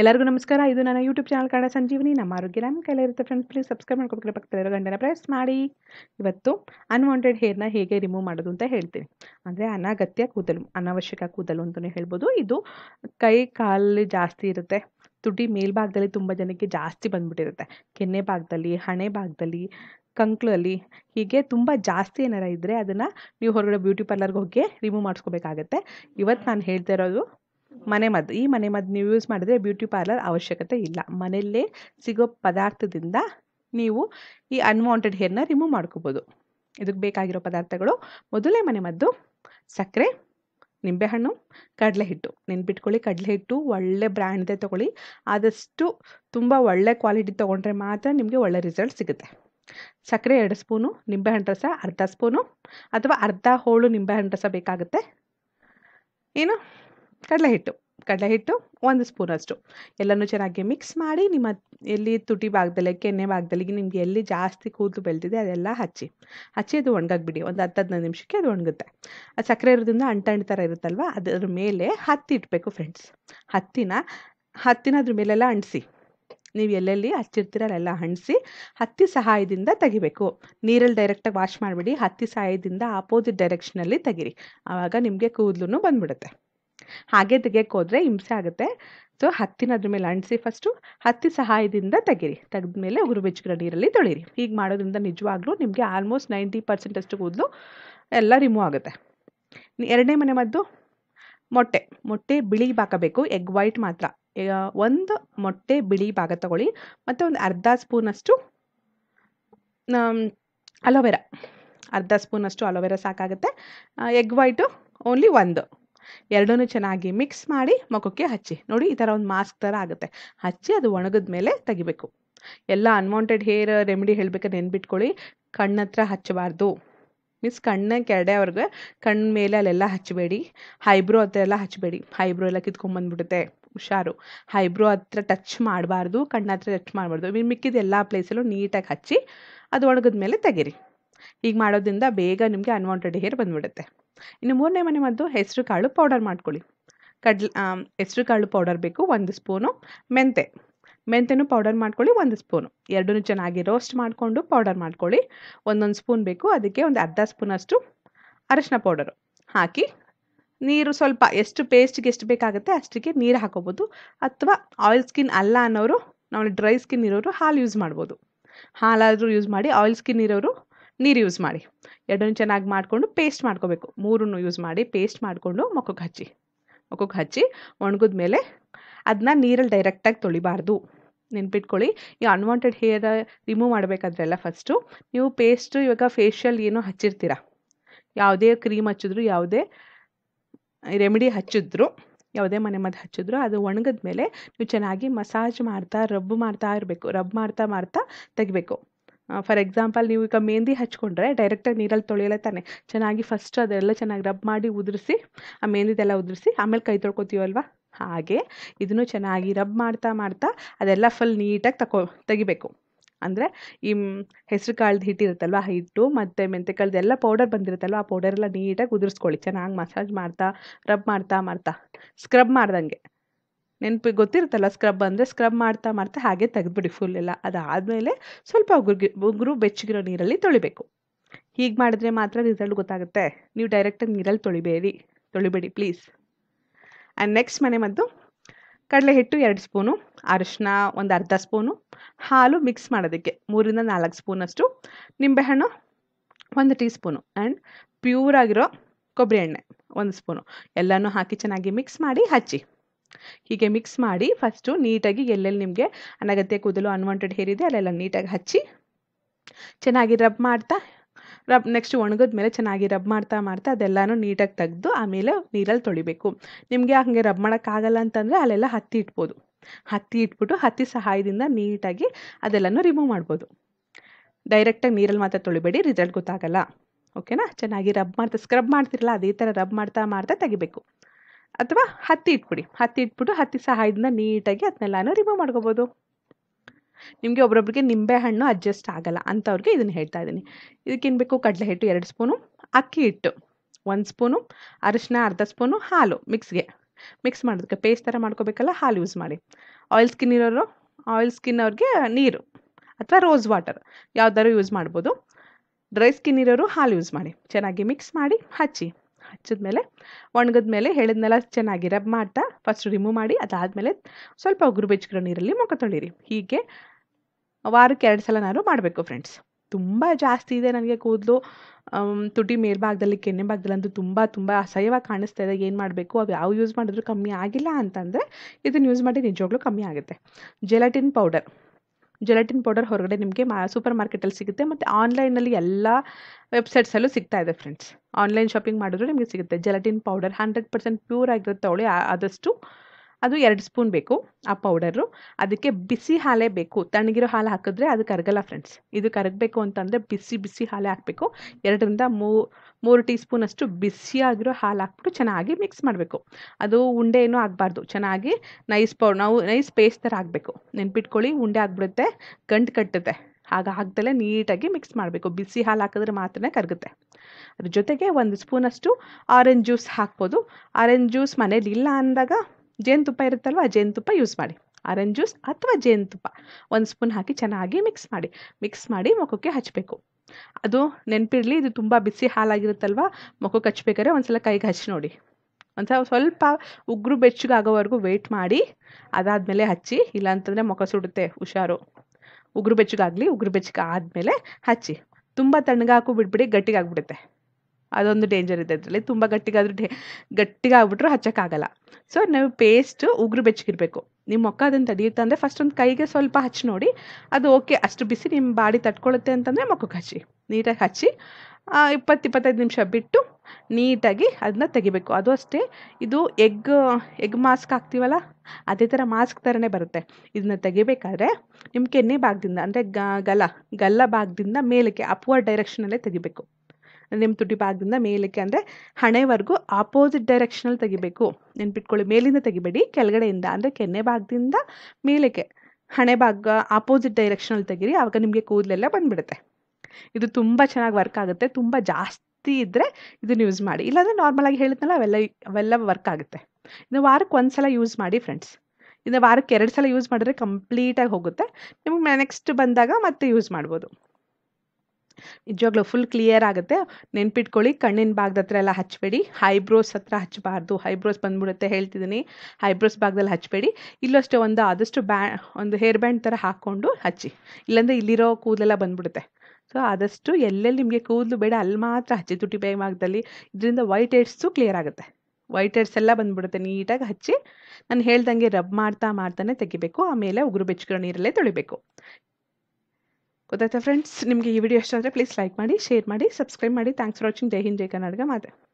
ಎಲ್ಲರಿಗೂ ನಮಸ್ಕಾರ ಇದು ನನ್ನ ಯೂಟ್ಯೂಬ್ ಚಾನಲ್ ಕನ್ನಡ ಸಂಜೀವಿನಿ ನಮ್ಮ ಆರೋಗ್ಯ ನಮ್ಮ ಕೈಲೇ ಇರುತ್ತೆ ಫ್ರೆಂಡ್ಸ್ ಪ್ಲೀಸ್ ಸಬ್ಸ್ಕ್ರೈಬ್ ಮಾಡ್ಕೋಬೇಕು ಪಕ್ಕದಲ್ಲಿರೋ ಗಂಡನ ಪ್ರೆಸ್ ಮಾಡಿ ಇವತ್ತು ಅನ್ವಾಂಟೆಡ್ ಹೇರ್ನ ಹೇಗೆ ರಿಮೂವ್ ಮಾಡೋದು ಅಂತ ಹೇಳ್ತೀನಿ ಅಂದರೆ ಅನಗತ್ಯ ಕೂದಲು ಅನಾವಶ್ಯಕ ಕೂದಲು ಅಂತಲೇ ಹೇಳ್ಬೋದು ಇದು ಕೈ ಕಾಲು ಜಾಸ್ತಿ ಇರುತ್ತೆ ತುಟಿ ಮೇಲ್ಭಾಗದಲ್ಲಿ ತುಂಬ ಜನಕ್ಕೆ ಜಾಸ್ತಿ ಬಂದ್ಬಿಟ್ಟಿರುತ್ತೆ ಕೆನ್ನೆ ಭಾಗದಲ್ಲಿ ಹಣೆ ಭಾಗದಲ್ಲಿ ಕಂಕ್ಳಲ್ಲಿ ಹೀಗೆ ತುಂಬ ಜಾಸ್ತಿ ಏನಾರ ಇದ್ದರೆ ಅದನ್ನು ನೀವು ಹೊರಗಡೆ ಬ್ಯೂಟಿ ಪಾರ್ಲರ್ಗೆ ಹೋಗಿ ರಿಮೂವ್ ಮಾಡಿಸ್ಕೋಬೇಕಾಗತ್ತೆ ಇವತ್ತು ನಾನು ಹೇಳ್ತಾ ಇರೋದು ಮನೆಮದ್ದು ಈ ಮನೆಮದ್ದು ನೀವು ಯೂಸ್ ಮಾಡಿದರೆ ಬ್ಯೂಟಿ ಪಾರ್ಲರ್ ಅವಶ್ಯಕತೆ ಇಲ್ಲ ಮನೆಯಲ್ಲೇ ಸಿಗೋ ಪದಾರ್ಥದಿಂದ ನೀವು ಈ ಅನ್ವಾಂಟೆಡ್ ಹೇರ್ನ ರಿಮೂವ್ ಮಾಡ್ಕೋಬೋದು ಇದಕ್ಕೆ ಬೇಕಾಗಿರೋ ಪದಾರ್ಥಗಳು ಮೊದಲೇ ಮನೆಮದ್ದು ಸಕ್ಕರೆ ನಿಂಬೆಹಣ್ಣು ಕಡಲೆ ಹಿಟ್ಟು ನೆನ್ಪಿಟ್ಕೊಳ್ಳಿ ಕಡಲೆ ಹಿಟ್ಟು ಒಳ್ಳೆ ಬ್ರ್ಯಾಂಡ್ದೇ ತೊಗೊಳ್ಳಿ ಆದಷ್ಟು ತುಂಬ ಒಳ್ಳೆ ಕ್ವಾಲಿಟಿ ತೊಗೊಂಡ್ರೆ ಮಾತ್ರ ನಿಮಗೆ ಒಳ್ಳೆ ರಿಸಲ್ಟ್ ಸಿಗುತ್ತೆ ಸಕ್ಕರೆ ಎರಡು ಸ್ಪೂನು ನಿಂಬೆಹಣ್ಣು ರಸ ಅರ್ಧ ಸ್ಪೂನು ಅಥವಾ ಅರ್ಧ ಹೋಳು ನಿಂಬೆಹಣ್ಣು ರಸ ಬೇಕಾಗುತ್ತೆ ಏನು ಕಡಲೆ ಹಿಟ್ಟು ಕಡಲೆ ಹಿಟ್ಟು ಒಂದು ಸ್ಪೂನಷ್ಟು ಎಲ್ಲನೂ ಚೆನ್ನಾಗಿ ಮಿಕ್ಸ್ ಮಾಡಿ ನಿಮ್ಮ ಎಲ್ಲಿ ತುಟಿ ಭಾಗದಲ್ಲಿ ಕೆನ್ನೆ ಭಾಗದಲ್ಲಿ ನಿಮಗೆ ಎಲ್ಲಿ ಜಾಸ್ತಿ ಕೂದಲು ಬೆಳೆದಿದೆ ಅದೆಲ್ಲ ಹಚ್ಚಿ ಹಚ್ಚಿ ಅದು ಒಣಗಾಗ್ಬಿಡಿ ಒಂದು ಹತ್ತು ಹದಿನೈದು ನಿಮಿಷಕ್ಕೆ ಅದು ಒಣಗುತ್ತೆ ಅದು ಸಕ್ಕರೆ ಇರೋದ್ರಿಂದ ಅಂಟಣ್ಣ ಥರ ಇರುತ್ತಲ್ವ ಅದರ ಮೇಲೆ ಹತ್ತಿ ಇಟ್ಬೇಕು ಫ್ರೆಂಡ್ಸ್ ಹತ್ತಿನ ಹತ್ತಿನ ಅದ್ರ ಮೇಲೆಲ್ಲ ಅಂಟಿಸಿ ನೀವು ಎಲ್ಲೆಲ್ಲಿ ಹಚ್ಚಿರ್ತೀರ ಅಲ್ಲೆಲ್ಲ ಹಣಿಸಿ ಹತ್ತಿ ಸಹಾಯದಿಂದ ತೆಗಿಬೇಕು ನೀರಲ್ಲಿ ಡೈರೆಕ್ಟಾಗಿ ವಾಶ್ ಮಾಡಿಬಿಡಿ ಹತ್ತಿ ಸಹಾಯದಿಂದ ಆಪೋಸಿಟ್ ಡೈರೆಕ್ಷನಲ್ಲಿ ತೆಗಿರಿ ಆವಾಗ ನಿಮಗೆ ಕೂದಲು ಬಂದ್ಬಿಡುತ್ತೆ ಹಾಗೆ ಹೋದ್ರೆ ಹಿಂಸೆ ಆಗುತ್ತೆ ಸೊ ಹತ್ತಿನ ಅದ್ರ ಮೇಲೆ ಅಂಟಿಸಿ ಫಸ್ಟು ಹತ್ತಿ ಸಹಾಯದಿಂದ ತೆಗೀರಿ ತೆಗೆದ ಮೇಲೆ ಉಗುರು ಬೆಚ್ಚಗಿರೋ ನೀರಲ್ಲಿ ತೊಳೀರಿ ಹೀಗೆ ಮಾಡೋದ್ರಿಂದ ನಿಜವಾಗ್ಲೂ ನಿಮಗೆ ಆಲ್ಮೋಸ್ಟ್ ನೈಂಟಿ ಪರ್ಸೆಂಟ್ ಅಷ್ಟು ಕೂದಲು ಎಲ್ಲ ರಿಮೂವ್ ಆಗುತ್ತೆ ಎರಡನೇ ಮನೆ ಮದ್ದು ಮೊಟ್ಟೆ ಮೊಟ್ಟೆ ಬಿಳಿ ಭಾಗ ಬೇಕು ಎಗ್ ವೈಟ್ ಮಾತ್ರ ಒಂದು ಮೊಟ್ಟೆ ಬಿಳಿ ಭಾಗ ತಗೊಳ್ಳಿ ಮತ್ತು ಒಂದು ಅರ್ಧ ಸ್ಪೂನಷ್ಟು ಅಲೋವೆರಾ ಅರ್ಧ ಸ್ಪೂನಷ್ಟು ಅಲೋವೆರಾ ಸಾಕಾಗುತ್ತೆ ಎಗ್ ವೈಟು ಓನ್ಲಿ ಒಂದು ಎರಡನ್ನೂ ಚೆನ್ನಾಗಿ ಮಿಕ್ಸ್ ಮಾಡಿ ಮುಖಕ್ಕೆ ಹಚ್ಚಿ ನೋಡಿ ಈ ಥರ ಒಂದು ಮಾಸ್ಕ್ ಥರ ಆಗುತ್ತೆ ಹಚ್ಚಿ ಅದು ಒಣಗಿದ ಮೇಲೆ ತೆಗಿಬೇಕು ಎಲ್ಲ ಅನ್ವಾಂಟೆಡ್ ಹೇರ್ ರೆಮಿಡಿ ಹೇಳಬೇಕು ನೆನ್ಬಿಟ್ಕೊಳ್ಳಿ ಹತ್ರ ಹಚ್ಚಬಾರ್ದು ಮೀನ್ಸ್ ಕಣ್ಣ ಕೆರಡೆಯವ್ರಿಗೆ ಕಣ್ಣ ಮೇಲೆ ಅಲ್ಲೆಲ್ಲ ಹಚ್ಚಬೇಡಿ ಹೈಬ್ರೋ ಹತ್ರ ಎಲ್ಲ ಹಚ್ಚಬೇಡಿ ಹೈಬ್ರೋ ಎಲ್ಲ ಕಿತ್ಕೊಂಡ್ಬಂದ್ಬಿಡುತ್ತೆ ಹುಷಾರು ಹೈಬ್ರೋ ಹತ್ರ ಟಚ್ ಮಾಡಬಾರ್ದು ಕಣ್ಣ ಹತ್ರ ಟಚ್ ಮಾಡಬಾರ್ದು ಮೀನು ಮಿಕ್ಕಿದ ಎಲ್ಲ ಪ್ಲೇಸಲ್ಲೂ ನೀಟಾಗಿ ಹಚ್ಚಿ ಅದು ಒಣಗಿದ ಮೇಲೆ ತೆಗೀರಿ ಹೀಗೆ ಮಾಡೋದ್ರಿಂದ ಬೇಗ ನಿಮಗೆ ಅನ್ವಾಂಟೆಡ್ ಹೇರ್ ಬಂದ್ಬಿಡುತ್ತೆ ಇನ್ನು ಮೂರನೇ ಮನೆ ಮದ್ದು ಹೆಸರು ಕಾಳು ಪೌಡರ್ ಮಾಡ್ಕೊಳ್ಳಿ ಕಡ್ಲೆ ಹೆಸರು ಕಾಳು ಪೌಡರ್ ಬೇಕು ಒಂದು ಸ್ಪೂನು ಮೆಂತೆ ಮೆಂತೆನೂ ಪೌಡರ್ ಮಾಡ್ಕೊಳ್ಳಿ ಒಂದು ಸ್ಪೂನು ಎರಡೂ ಚೆನ್ನಾಗಿ ರೋಸ್ಟ್ ಮಾಡಿಕೊಂಡು ಪೌಡರ್ ಮಾಡ್ಕೊಳ್ಳಿ ಒಂದೊಂದು ಸ್ಪೂನ್ ಬೇಕು ಅದಕ್ಕೆ ಒಂದು ಅರ್ಧ ಸ್ಪೂನಷ್ಟು ಅರಶಿನ ಪೌಡರು ಹಾಕಿ ನೀರು ಸ್ವಲ್ಪ ಎಷ್ಟು ಪೇಸ್ಟ್ಗೆ ಎಷ್ಟು ಬೇಕಾಗುತ್ತೆ ಅಷ್ಟಕ್ಕೆ ನೀರು ಹಾಕೋಬೋದು ಅಥವಾ ಆಯಿಲ್ ಸ್ಕಿನ್ ಅಲ್ಲ ಅನ್ನೋರು ನಾವು ಡ್ರೈ ಸ್ಕಿನ್ ಇರೋರು ಹಾಲು ಯೂಸ್ ಮಾಡ್ಬೋದು ಹಾಲಾದರೂ ಯೂಸ್ ಮಾಡಿ ಆಯಿಲ್ ಸ್ಕಿನ್ ಇರೋರು ನೀರು ಯೂಸ್ ಮಾಡಿ ಎರಡನ್ನೂ ಚೆನ್ನಾಗಿ ಮಾಡಿಕೊಂಡು ಪೇಸ್ಟ್ ಮಾಡ್ಕೋಬೇಕು ಮೂರನ್ನು ಯೂಸ್ ಮಾಡಿ ಪೇಸ್ಟ್ ಮಾಡಿಕೊಂಡು ಮುಖಕ್ಕೆ ಹಚ್ಚಿ ಮುಖಕ್ಕೆ ಹಚ್ಚಿ ಒಣಗಿದ ಮೇಲೆ ಅದನ್ನ ನೀರಲ್ಲಿ ಡೈರೆಕ್ಟಾಗಿ ತೊಳಿಬಾರ್ದು ನೆನ್ಪಿಟ್ಕೊಳ್ಳಿ ಈ ಅನ್ವಾಂಟೆಡ್ ಹೇರ ರಿಮೂವ್ ಮಾಡಬೇಕಾದ್ರೆಲ್ಲ ಫಸ್ಟು ನೀವು ಪೇಸ್ಟು ಇವಾಗ ಫೇಶಿಯಲ್ ಏನೋ ಹಚ್ಚಿರ್ತೀರ ಯಾವುದೇ ಕ್ರೀಮ್ ಹಚ್ಚಿದ್ರು ಯಾವುದೇ ರೆಮಿಡಿ ಹಚ್ಚಿದ್ರು ಯಾವುದೇ ಮನೆ ಮದ್ದು ಹಚ್ಚಿದ್ರು ಅದು ಒಣಗಿದ ಮೇಲೆ ನೀವು ಚೆನ್ನಾಗಿ ಮಸಾಜ್ ಮಾಡ್ತಾ ರಬ್ ಮಾಡ್ತಾ ಇರಬೇಕು ರಬ್ ಮಾಡ್ತಾ ಮಾಡ್ತಾ ತೆಗಿಬೇಕು ಫಾರ್ ಎಕ್ಸಾಂಪಲ್ ನೀವು ಈಗ ಮೆಹಂದಿ ಹಚ್ಕೊಂಡ್ರೆ ಡೈರೆಕ್ಟಾಗಿ ನೀರಲ್ಲಿ ತೊಳೆಯಲ್ಲ ತಾನೆ ಚೆನ್ನಾಗಿ ಫಸ್ಟ್ ಅದೆಲ್ಲ ಚೆನ್ನಾಗಿ ರಬ್ ಮಾಡಿ ಉದುರಿಸಿ ಆ ಮೆಹಂದಿದೆಲ್ಲ ಉದುರಿಸಿ ಆಮೇಲೆ ಕೈ ತೊಳ್ಕೊತೀವಲ್ವ ಹಾಗೆ ಇದನ್ನು ಚೆನ್ನಾಗಿ ರಬ್ ಮಾಡ್ತಾ ಮಾಡ್ತಾ ಅದೆಲ್ಲ ಫುಲ್ ನೀಟಾಗಿ ತಕೊ ತೆಗಿಬೇಕು ಅಂದರೆ ಈ ಹೆಸರು ಕಾಳ್ದು ಹಿಟ್ಟಿರುತ್ತಲ್ವ ಹಿಟ್ಟು ಮತ್ತು ಎಲ್ಲ ಪೌಡರ್ ಬಂದಿರುತ್ತಲ್ವ ಆ ಪೌಡರೆಲ್ಲ ನೀಟಾಗಿ ಉದುರಿಸ್ಕೊಳ್ಳಿ ಚೆನ್ನಾಗಿ ಮಸಾಜ್ ಮಾಡ್ತಾ ರಬ್ ಮಾಡ್ತಾ ಮಾಡ್ತಾ ಸ್ಕ್ರಬ್ ಮಾಡ್ದಂಗೆ ನೆನಪಿಗೆ ಗೊತ್ತಿರುತ್ತಲ್ಲ ಸ್ಕ್ರಬ್ ಅಂದರೆ ಸ್ಕ್ರಬ್ ಮಾಡ್ತಾ ಮಾಡ್ತಾ ಹಾಗೆ ತೆಗೆದ್ಬಿಡಿ ಫುಲ್ ಎಲ್ಲ ಅದಾದಮೇಲೆ ಸ್ವಲ್ಪ ಉಗುರು ಉಗುರು ಬೆಚ್ಚಗಿರೋ ನೀರಲ್ಲಿ ತೊಳಿಬೇಕು ಹೀಗೆ ಮಾಡಿದ್ರೆ ಮಾತ್ರ ರಿಸಲ್ಟ್ ಗೊತ್ತಾಗುತ್ತೆ ನೀವು ಡೈರೆಕ್ಟಾಗಿ ನೀರಲ್ಲಿ ತೊಳಿಬೇಡಿ ತೊಳಿಬೇಡಿ ಪ್ಲೀಸ್ ಆ್ಯಂಡ್ ನೆಕ್ಸ್ಟ್ ಮನೆ ಮದ್ದು ಕಡಲೆ ಹಿಟ್ಟು ಎರಡು ಸ್ಪೂನು ಅರಶಿನ ಒಂದು ಅರ್ಧ ಸ್ಪೂನು ಹಾಲು ಮಿಕ್ಸ್ ಮಾಡೋದಕ್ಕೆ ಮೂರಿಂದ ನಾಲ್ಕು ಸ್ಪೂನಷ್ಟು ನಿಂಬೆಹಣ್ಣು ಒಂದು ಟೀ ಸ್ಪೂನು ಆ್ಯಂಡ್ ಪ್ಯೂರ್ ಆಗಿರೋ ಕೊಬ್ಬರಿ ಎಣ್ಣೆ ಒಂದು ಸ್ಪೂನು ಎಲ್ಲನೂ ಹಾಕಿ ಚೆನ್ನಾಗಿ ಮಿಕ್ಸ್ ಮಾಡಿ ಹಚ್ಚಿ ಹೀಗೆ ಮಿಕ್ಸ್ ಮಾಡಿ ಫಸ್ಟು ನೀಟಾಗಿ ಎಲ್ಲೆಲ್ಲಿ ನಿಮಗೆ ಅನಗತ್ಯ ಕೂದಲು ಅನ್ವಾಂಟೆಡ್ ಹೇರ್ ಇದೆ ಅಲ್ಲೆಲ್ಲ ನೀಟಾಗಿ ಹಚ್ಚಿ ಚೆನ್ನಾಗಿ ರಬ್ ಮಾಡ್ತಾ ರಬ್ ನೆಕ್ಸ್ಟ್ ಒಣಗಿದ ಮೇಲೆ ಚೆನ್ನಾಗಿ ರಬ್ ಮಾಡ್ತಾ ಮಾಡ್ತಾ ಅದೆಲ್ಲನೂ ನೀಟಾಗಿ ತೆಗೆದು ಆಮೇಲೆ ನೀರಲ್ಲಿ ತೊಳಿಬೇಕು ನಿಮಗೆ ಹಾಗೆ ರಬ್ ಮಾಡೋಕ್ಕಾಗಲ್ಲ ಅಂತಂದರೆ ಅಲ್ಲೆಲ್ಲ ಹತ್ತಿ ಇಟ್ಬೋದು ಹತ್ತಿ ಇಟ್ಬಿಟ್ಟು ಹತ್ತಿ ಸಹಾಯದಿಂದ ನೀಟಾಗಿ ಅದೆಲ್ಲನೂ ರಿಮೂವ್ ಮಾಡ್ಬೋದು ಡೈರೆಕ್ಟಾಗಿ ನೀರಲ್ಲಿ ಮಾತ್ರ ತೊಳಿಬೇಡಿ ರಿಸಲ್ಟ್ ಗೊತ್ತಾಗಲ್ಲ ಓಕೆನಾ ಚೆನ್ನಾಗಿ ರಬ್ ಮಾಡ್ತಾ ಸ್ಕ್ರಬ್ ಮಾಡ್ತಿರಲ್ಲ ಅದೇ ಥರ ರಬ್ ಮಾಡ್ತಾ ಮಾಡ್ತಾ ತೆಗಿಬೇಕು ಅಥವಾ ಹತ್ತಿ ಇಟ್ಬಿಡಿ ಹತ್ತಿ ಇಟ್ಬಿಟ್ಟು ಹತ್ತಿ ಸಹಾಯದಿಂದ ನೀಟಾಗಿ ಅದನ್ನೆಲ್ಲ ರಿಮೂವ್ ಮಾಡ್ಕೋಬೋದು ನಿಮಗೆ ಒಬ್ರೊಬ್ರಿಗೆ ನಿಂಬೆ ಹಣ್ಣು ಅಡ್ಜಸ್ಟ್ ಆಗಲ್ಲ ಅಂಥವ್ರಿಗೆ ಇದನ್ನು ಹೇಳ್ತಾ ಇದ್ದೀನಿ ಇದಕ್ಕೇನು ಬೇಕು ಕಡಲೆ ಹಿಟ್ಟು ಎರಡು ಸ್ಪೂನು ಅಕ್ಕಿ ಹಿಟ್ಟು ಒಂದು ಸ್ಪೂನು ಅರಿಶಿನ ಅರ್ಧ ಸ್ಪೂನು ಹಾಲು ಮಿಕ್ಸ್ಗೆ ಮಿಕ್ಸ್ ಮಾಡೋದಕ್ಕೆ ಪೇಸ್ಟ್ ಥರ ಮಾಡ್ಕೋಬೇಕಲ್ಲ ಹಾಲು ಯೂಸ್ ಮಾಡಿ ಆಯಿಲ್ ಸ್ಕಿನ್ ಇರೋರು ಆಯಿಲ್ ಸ್ಕಿನ್ ಅವ್ರಿಗೆ ನೀರು ಅಥವಾ ರೋಸ್ ವಾಟರ್ ಯಾವ್ದಾದ್ರು ಯೂಸ್ ಮಾಡ್ಬೋದು ಡ್ರೈ ಸ್ಕಿನ್ ಇರೋರು ಹಾಲು ಯೂಸ್ ಮಾಡಿ ಚೆನ್ನಾಗಿ ಮಿಕ್ಸ್ ಮಾಡಿ ಹಚ್ಚಿ ಹಚ್ಚಿದ್ಮೇಲೆ ಮೇಲೆ ಹೇಳಿದ್ನೆಲ್ಲ ಚೆನ್ನಾಗಿ ರಬ್ ಮಾಡ್ತಾ ಫಸ್ಟ್ ರಿಮೂವ್ ಮಾಡಿ ಅದಾದಮೇಲೆ ಸ್ವಲ್ಪ ಉಗುರು ಬೆಚ್ಚಗಿರೋ ನೀರಲ್ಲಿ ಮುಖ ತೊಳಿರಿ ಹೀಗೆ ವಾರಕ್ಕೆ ಎರಡು ಸಲ ನಾನು ಮಾಡಬೇಕು ಫ್ರೆಂಡ್ಸ್ ತುಂಬ ಜಾಸ್ತಿ ಇದೆ ನನಗೆ ಕೂದಲು ತುಟಿ ಮೇಲ್ಭಾಗದಲ್ಲಿ ಕೆನ್ನೆ ಅಂತೂ ತುಂಬ ತುಂಬ ಅಸಹ್ಯವಾಗಿ ಕಾಣಿಸ್ತಾ ಇದೆ ಏನು ಮಾಡಬೇಕು ಅವು ಯಾವ ಯೂಸ್ ಮಾಡಿದ್ರು ಕಮ್ಮಿ ಆಗಿಲ್ಲ ಅಂತಂದರೆ ಇದನ್ನು ಯೂಸ್ ಮಾಡಿ ನಿಜವಾಗ್ಲೂ ಕಮ್ಮಿ ಆಗುತ್ತೆ ಜೆಲಟಿನ್ ಪೌಡರ್ ಜೆಲಟಿನ್ ಪೌಡರ್ ಹೊರಗಡೆ ನಿಮಗೆ ಮಾ ಸೂಪರ್ ಮಾರ್ಕೆಟಲ್ಲಿ ಸಿಗುತ್ತೆ ಮತ್ತು ಆನ್ಲೈನಲ್ಲಿ ಎಲ್ಲ ವೆಬ್ಸೈಟ್ಸಲ್ಲೂ ಸಿಗ್ತಾ ಇದೆ ಫ್ರೆಂಡ್ಸ್ ಆನ್ಲೈನ್ ಶಾಪಿಂಗ್ ಮಾಡಿದ್ರೆ ನಿಮಗೆ ಸಿಗುತ್ತೆ gelatin powder hundred percent pure ಆಗಿರುತ್ತೆ ತಗೊಳ್ಳಿ ಆದಷ್ಟು ಅದು ಎರಡು ಸ್ಪೂನ್ ಬೇಕು ಆ ಪೌಡರು ಅದಕ್ಕೆ ಬಿಸಿ ಹಾಲೇ ಬೇಕು ತಣ್ಣಗಿರೋ ಹಾಲು ಹಾಕಿದ್ರೆ ಅದು ಕರಗಲ್ಲ ಫ್ರೆಂಡ್ಸ್ ಇದು ಕರಗಬೇಕು ಅಂತಂದರೆ ಬಿಸಿ ಬಿಸಿ ಹಾಲೇ ಹಾಕಬೇಕು ಎರಡರಿಂದ ಮೂ ಮೂರು ಟೀ ಸ್ಪೂನಷ್ಟು ಬಿಸಿಯಾಗಿರೋ ಹಾಲು ಹಾಕ್ಬಿಟ್ಟು ಚೆನ್ನಾಗಿ ಮಿಕ್ಸ್ ಮಾಡಬೇಕು ಅದು ಉಂಡೆ ಏನೂ ಆಗಬಾರ್ದು ಚೆನ್ನಾಗಿ ನೈಸ್ ಪೌ ನಾವು ನೈಸ್ ಪೇಸ್ಟ್ ಥರ ಆಗಬೇಕು ನೆನ್ಪಿಟ್ಕೊಳ್ಳಿ ಉಂಡೆ ಆಗಿಬಿಡುತ್ತೆ ಗಂಟು ಕಟ್ಟುತ್ತೆ ಆಗ ಹಾಕ್ದಲ್ಲೇ ನೀಟಾಗಿ ಮಿಕ್ಸ್ ಮಾಡಬೇಕು ಬಿಸಿ ಹಾಲು ಹಾಕಿದ್ರೆ ಮಾತ್ರ ಕರಗುತ್ತೆ ಅದ್ರ ಜೊತೆಗೆ ಒಂದು ಸ್ಪೂನಷ್ಟು ಆರೆಂಜ್ ಜ್ಯೂಸ್ ಹಾಕ್ಬೋದು ಆರೆಂಜ್ ಜ್ಯೂಸ್ ಮನೇಲಿ ಇಲ್ಲ ಅಂದಾಗ ಜೇನುತುಪ್ಪ ಇರುತ್ತಲ್ವ ಜೇನುತುಪ್ಪ ಯೂಸ್ ಮಾಡಿ ಆರೆಂಜ್ ಜ್ಯೂಸ್ ಅಥವಾ ಜೇನುತುಪ್ಪ ಒಂದು ಸ್ಪೂನ್ ಹಾಕಿ ಚೆನ್ನಾಗಿ ಮಿಕ್ಸ್ ಮಾಡಿ ಮಿಕ್ಸ್ ಮಾಡಿ ಮುಖಕ್ಕೆ ಹಚ್ಚಬೇಕು ಅದು ನೆನಪಿರಲಿ ಇದು ತುಂಬ ಬಿಸಿ ಹಾಲಾಗಿರುತ್ತಲ್ವ ಮುಖಕ್ಕೆ ಹಚ್ಬೇಕಾದ್ರೆ ಒಂದು ಸಲ ಕೈಗೆ ಹಚ್ಚಿ ನೋಡಿ ಒಂದು ಸ್ವಲ್ಪ ಉಗ್ರು ಬೆಚ್ಚಗಾಗೋವರೆಗೂ ವೆಯ್ಟ್ ಮಾಡಿ ಅದಾದಮೇಲೆ ಹಚ್ಚಿ ಇಲ್ಲಾಂತಂದರೆ ಮುಖ ಸುಡುತ್ತೆ ಹುಷಾರು ಉಗುರು ಬೆಚ್ಚಗಾಗಲಿ ಉಗುರು ಬೆಚ್ಚಗೆ ಆದಮೇಲೆ ಹಚ್ಚಿ ತುಂಬ ತಣ್ಣಗಾಕು ಬಿಟ್ಬಿಡಿ ಗಟ್ಟಿಗಾಗ್ಬಿಡುತ್ತೆ ಅದೊಂದು ಡೇಂಜರ್ ಇದೆ ಅದರಲ್ಲಿ ತುಂಬ ಗಟ್ಟಿಗಾದ್ರೂ ಡೇ ಗಟ್ಟಿಗಾಗ್ಬಿಟ್ರು ಹಚ್ಚೋಕ್ಕಾಗಲ್ಲ ಸೊ ನೀವು ಪೇಸ್ಟು ಉಗುರು ಬೆಚ್ಚಗಿರಬೇಕು ನಿಮ್ಮ ಮುಖ ಅದನ್ನು ತಡೆಯುತ್ತೆ ಅಂದರೆ ಫಸ್ಟ್ ಒಂದು ಕೈಗೆ ಸ್ವಲ್ಪ ಹಚ್ಚಿ ನೋಡಿ ಅದು ಓಕೆ ಅಷ್ಟು ಬಿಸಿ ನಿಮ್ಮ ಬಾಡಿ ತಟ್ಕೊಳ್ಳುತ್ತೆ ಅಂತಂದರೆ ಮೊಕ್ಕಕ್ಕೆ ಹಚ್ಚಿ ನೀಟಾಗಿ ಹಚ್ಚಿ ಇಪ್ಪತ್ತು ಇಪ್ಪತ್ತೈದು ನಿಮಿಷ ಬಿಟ್ಟು ನೀಟಾಗಿ ಅದನ್ನ ತೆಗಿಬೇಕು ಅದು ಅಷ್ಟೇ ಇದು ಎಗ್ ಎಗ್ ಮಾಸ್ಕ್ ಹಾಕ್ತೀವಲ್ಲ ಅದೇ ಥರ ಮಾಸ್ಕ್ ಥರನೇ ಬರುತ್ತೆ ಇದನ್ನ ತೆಗಿಬೇಕಾದ್ರೆ ನಿಮ್ಮ ಕೆನ್ನೆ ಭಾಗದಿಂದ ಅಂದರೆ ಗಲ ಗಲ್ಲ ಭಾಗದಿಂದ ಮೇಲಕ್ಕೆ ಅಪ್ವರ್ಡ್ ಡೈರೆಕ್ಷನಲ್ಲೇ ತೆಗಿಬೇಕು ನಿಮ್ಮ ತುಟಿ ಭಾಗದಿಂದ ಮೇಲಕ್ಕೆ ಅಂದರೆ ಹಣೆವರೆಗೂ ಆಪೋಸಿಟ್ ಡೈರೆಕ್ಷನಲ್ಲಿ ತೆಗಿಬೇಕು ನೆನ್ಪಿಟ್ಕೊಳ್ಳಿ ಮೇಲಿಂದ ತೆಗಿಬೇಡಿ ಕೆಳಗಡೆಯಿಂದ ಅಂದರೆ ಕೆನ್ನೆ ಭಾಗದಿಂದ ಮೇಲಕ್ಕೆ ಹಣೆ ಭಾಗ ಆಪೋಸಿಟ್ ಡೈರೆಕ್ಷನಲ್ಲಿ ತೆಗೀರಿ ಆವಾಗ ನಿಮಗೆ ಕೂದಲೆಲ್ಲ ಬಂದುಬಿಡುತ್ತೆ ಇದು ತುಂಬ ಚೆನ್ನಾಗಿ ವರ್ಕ್ ಆಗುತ್ತೆ ತುಂಬ ಜಾಸ್ತಿ ಇದ್ದರೆ ಇದನ್ನು ಯೂಸ್ ಮಾಡಿ ಇಲ್ಲಾಂದರೆ ಆಗಿ ಹೇಳಿದ್ನಲ್ಲ ಅವೆಲ್ಲ ಅವೆಲ್ಲ ವರ್ಕ್ ಆಗುತ್ತೆ ಇನ್ನು ವಾರಕ್ಕೆ ಒಂದ್ಸಲ ಸಲ ಯೂಸ್ ಮಾಡಿ ಫ್ರೆಂಡ್ಸ್ ಇನ್ನು ವಾರಕ್ಕೆ ಎರಡು ಸಲ ಯೂಸ್ ಮಾಡಿದ್ರೆ ಕಂಪ್ಲೀಟಾಗಿ ಹೋಗುತ್ತೆ ನಿಮಗೆ ನೆಕ್ಸ್ಟ್ ಬಂದಾಗ ಮತ್ತೆ ಯೂಸ್ ಮಾಡ್ಬೋದು ನಿಜವಾಗ್ಲೂ ಫುಲ್ ಕ್ಲಿಯರ್ ಆಗುತ್ತೆ ನೆನ್ಪಿಟ್ಕೊಳ್ಳಿ ಕಣ್ಣಿನ ಭಾಗದ ಹತ್ರ ಎಲ್ಲ ಹಚ್ಚಬೇಡಿ ಹೈಬ್ರೋಸ್ ಹತ್ರ ಹಚ್ಚಬಾರ್ದು ಹೈಬ್ರೋಸ್ ಬಂದ್ಬಿಡುತ್ತೆ ಹೇಳ್ತಿದ್ದೀನಿ ಹೈಬ್ರೋಸ್ ಭಾಗದಲ್ಲಿ ಹಚ್ಚಬೇಡಿ ಇಲ್ಲೂ ಅಷ್ಟೇ ಒಂದು ಆದಷ್ಟು ಬ್ಯಾ ಒಂದು ಹೇರ್ ಬ್ಯಾಂಡ್ ಥರ ಹಾಕ್ಕೊಂಡು ಹಚ್ಚಿ ಇಲ್ಲಾಂದರೆ ಇಲ್ಲಿರೋ ಕೂದಲೆಲ್ಲ ಬಂದ್ಬಿಡುತ್ತೆ ಸೊ ಆದಷ್ಟು ಎಲ್ಲೆಲ್ಲಿ ನಿಮಗೆ ಕೂದಲು ಬೇಡ ಅಲ್ಲಿ ಮಾತ್ರ ಹಚ್ಚಿ ತುಟಿ ಬೇಗ ಭಾಗದಲ್ಲಿ ಇದರಿಂದ ವೈಟ್ ಹೆಡ್ಸು ಕ್ಲಿಯರ್ ಆಗುತ್ತೆ ವೈಟ್ ಹೆಡ್ಸ್ ಎಲ್ಲ ಬಂದ್ಬಿಡುತ್ತೆ ನೀಟಾಗಿ ಹಚ್ಚಿ ನಾನು ಹೇಳ್ದಂಗೆ ರಬ್ ಮಾಡ್ತಾ ಮಾಡ್ತಾನೆ ತೆಗಿಬೇಕು ಆಮೇಲೆ ಉಗುರು ಬೆಚ್ಚಗಿರೋ ನೀರಲ್ಲೇ ತೊಳಿಬೇಕು ಗೊತ್ತಾಯ್ತಾ ಫ್ರೆಂಡ್ಸ್ ನಿಮಗೆ ಈ ವಿಡಿಯೋ ಇಷ್ಟ ಅಂದರೆ ಪ್ಲೀಸ್ ಲೈಕ್ ಮಾಡಿ ಶೇರ್ ಮಾಡಿ ಸಬ್ಸ್ಕ್ರೈಬ್ ಮಾಡಿ thanks for watching Jai Hind ಜೈ ಮಾತೆ